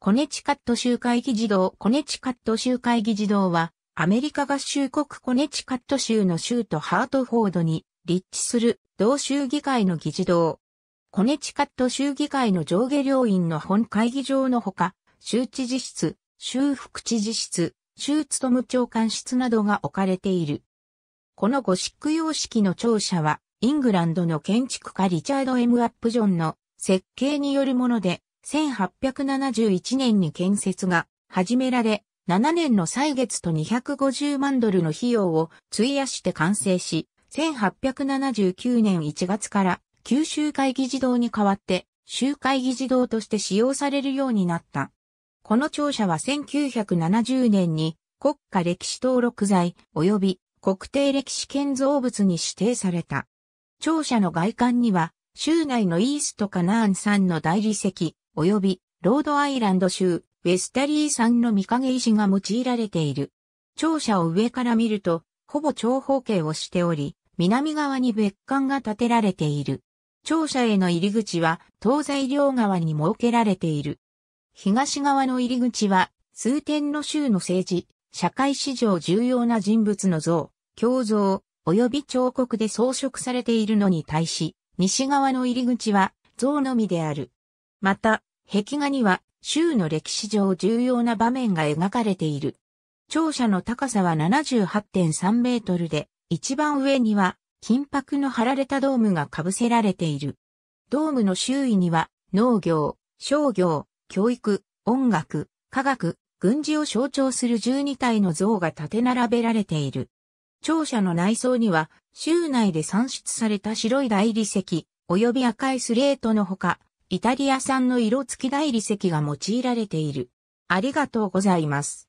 コネチカット州会議事堂コネチカット州会議事堂は、アメリカ合衆国コネチカット州の州都ハートフォードに立地する同州議会の議事堂。コネチカット州議会の上下両院の本会議場のほか、州知事室、州副知事室、州務長官室などが置かれている。このゴシック様式の庁舎は、イングランドの建築家リチャード・エム・アップジョンの設計によるもので、1871年に建設が始められ、7年の歳月と250万ドルの費用を費やして完成し、1879年1月から九州会議事堂に代わって州会議事堂として使用されるようになった。この庁舎は1970年に国家歴史登録財及び国定歴史建造物に指定された。庁舎の外観には州内のイーストカナーン山の大理石、及びロードアイランド州、ウェスタリー山の御影石が用いられている。庁舎を上から見ると、ほぼ長方形をしており、南側に別館が建てられている。庁舎への入り口は東西両側に設けられている。東側の入り口は、数点の州の政治、社会史上重要な人物の像、胸像、及び彫刻で装飾されているのに対し、西側の入り口は像のみである。また、壁画には州の歴史上重要な場面が描かれている。庁舎の高さは78.3メートルで、一番上には金箔の貼られたドームが被せられている。ドームの周囲には農業、商業、教育、音楽、科学、軍事を象徴する12体の像が立て並べられている。庁舎の内装には、州内で産出された白い大理石、及び赤いスレートのほか、イタリア産の色付き大理石が用いられている。ありがとうございます。